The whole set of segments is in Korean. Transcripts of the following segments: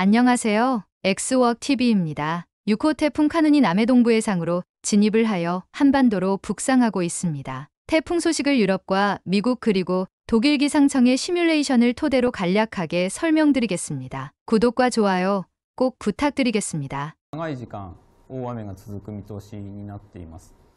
안녕하세요. 엑스웍TV입니다. 6호 태풍 카눈이 남해 동부 해상으로 진입을 하여 한반도로 북상하고 있습니다. 태풍 소식을 유럽과 미국 그리고 독일 기상청의 시뮬레이션을 토대로 간략하게 설명드리겠습니다. 구독과 좋아요 꼭 부탁드리겠습니다.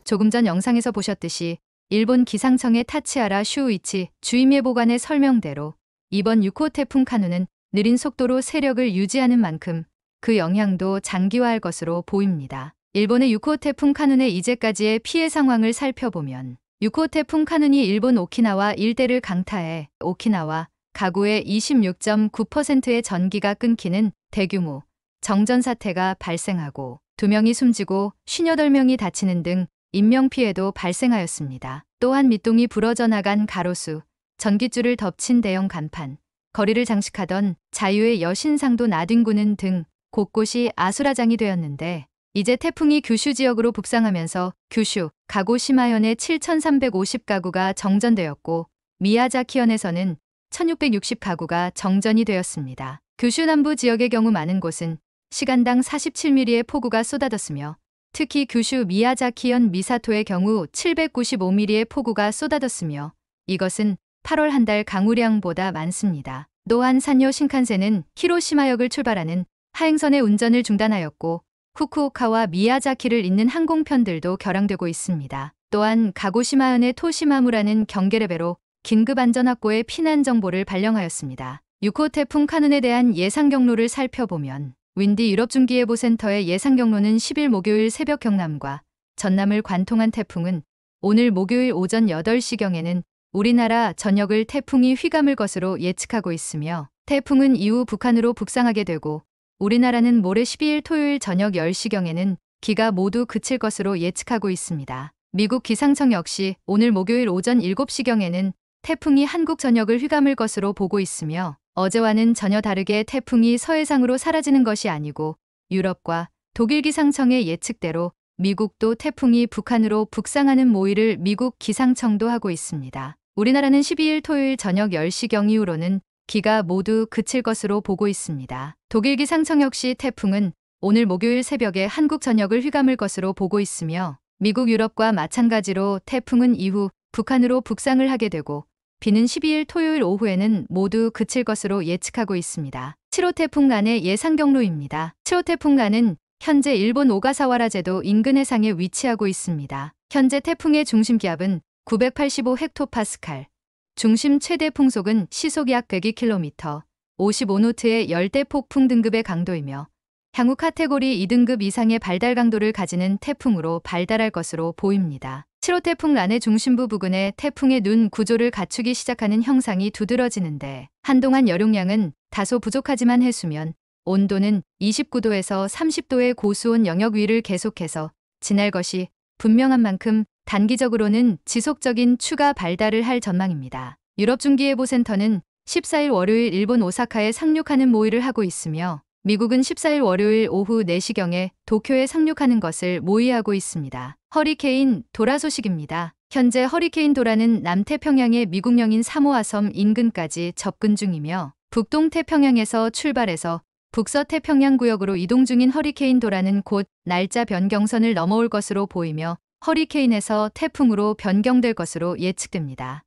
조금 전 영상에서 보셨듯이 일본 기상청의 타치아라 슈우이치 주임예보관의 설명대로 이번 6호 태풍 카누는 느린 속도로 세력을 유지하는 만큼 그 영향도 장기화할 것으로 보입니다. 일본의 6호 태풍 카눈의 이제까지의 피해 상황을 살펴보면 6호 태풍 카눈이 일본 오키나와 일대를 강타해 오키나와 가구의 26.9%의 전기가 끊기는 대규모 정전 사태가 발생하고 2명이 숨지고 58명이 다치는 등 인명피해도 발생하였습니다. 또한 밑동이 부러져 나간 가로수, 전기줄을 덮친 대형 간판, 거리를 장식하던 자유의 여신상도 나뒹구는 등 곳곳이 아수라장이 되었는데 이제 태풍이 규슈 지역으로 북상하면서 규슈, 가고시마현의 7,350가구가 정전되었고 미야자키현에서는 1,660가구가 정전이 되었습니다. 규슈 남부 지역의 경우 많은 곳은 시간당 47mm의 폭우가 쏟아졌으며 특히 규슈 미야자키현 미사토의 경우 795mm의 폭우가 쏟아졌으며 이것은 8월 한 달 강우량보다 많습니다. 또한 산요 신칸센은 히로시마역을 출발하는 하행선의 운전을 중단하였고 후쿠오카와 미야자키를 잇는 항공편들도 결항되고 있습니다. 또한 가고시마현의 토시마무라는 경계레벨로 긴급 안전확보의 피난 정보를 발령하였습니다. 6호 태풍 카눈에 대한 예상 경로를 살펴보면 윈디 유럽 중기예보센터의 예상 경로는 10일 목요일 새벽 경남과 전남을 관통한 태풍은 오늘 목요일 오전 8시경에는 우리나라 전역을 태풍이 휘감을 것으로 예측하고 있으며 태풍은 이후 북한으로 북상하게 되고 우리나라는 모레 12일 토요일 저녁 10시경에는 기가 모두 그칠 것으로 예측하고 있습니다. 미국 기상청 역시 오늘 목요일 오전 7시경에는 태풍이 한국 전역을 휘감을 것으로 보고 있으며 어제와는 전혀 다르게 태풍이 서해상으로 사라지는 것이 아니고 유럽과 독일 기상청의 예측대로 미국도 태풍이 북한으로 북상하는 모의를 미국 기상청도 하고 있습니다. 우리나라는 12일 토요일 저녁 10시경 이후로는 기가 모두 그칠 것으로 보고 있습니다. 독일 기상청 역시 태풍은 오늘 목요일 새벽에 한국 전역을 휘감을 것으로 보고 있으며 미국 유럽과 마찬가지로 태풍은 이후 북한으로 북상을 하게 되고 비는 12일 토요일 오후에는 모두 그칠 것으로 예측하고 있습니다. 7호 태풍간의 예상 경로입니다. 7호 태풍간은 현재 일본 오가사와라 제도 인근 해상에 위치하고 있습니다. 현재 태풍의 중심 기압은 985 헥토파스칼. 중심 최대 풍속은 시속 약 102km, 55노트의 열대 폭풍 등급의 강도이며 향후 카테고리 2등급 이상의 발달 강도를 가지는 태풍으로 발달할 것으로 보입니다. 7호 태풍 란의 중심부 부근에 태풍의 눈 구조를 갖추기 시작하는 형상이 두드러지는데 한동안 여름량은 다소 부족하지만 해수면 온도는 29도에서 30도의 고수온 영역 위를 계속해서 지날 것이 분명한 만큼 단기적으로는 지속적인 추가 발달을 할 전망입니다. 유럽중기예보센터는 14일 월요일 일본 오사카에 상륙하는 모의를 하고 있으며 미국은 14일 월요일 오후 4시경에 도쿄에 상륙하는 것을 모의하고 있습니다. 허리케인 도라 소식입니다. 현재 허리케인 도라는 남태평양의 미국령인 사모아섬 인근까지 접근 중이며 북동태평양에서 출발해서 북서태평양 구역으로 이동 중인 허리케인 도라는 곧 날짜 변경선을 넘어올 것으로 보이며 허리케인에서 태풍으로 변경될 것으로 예측됩니다.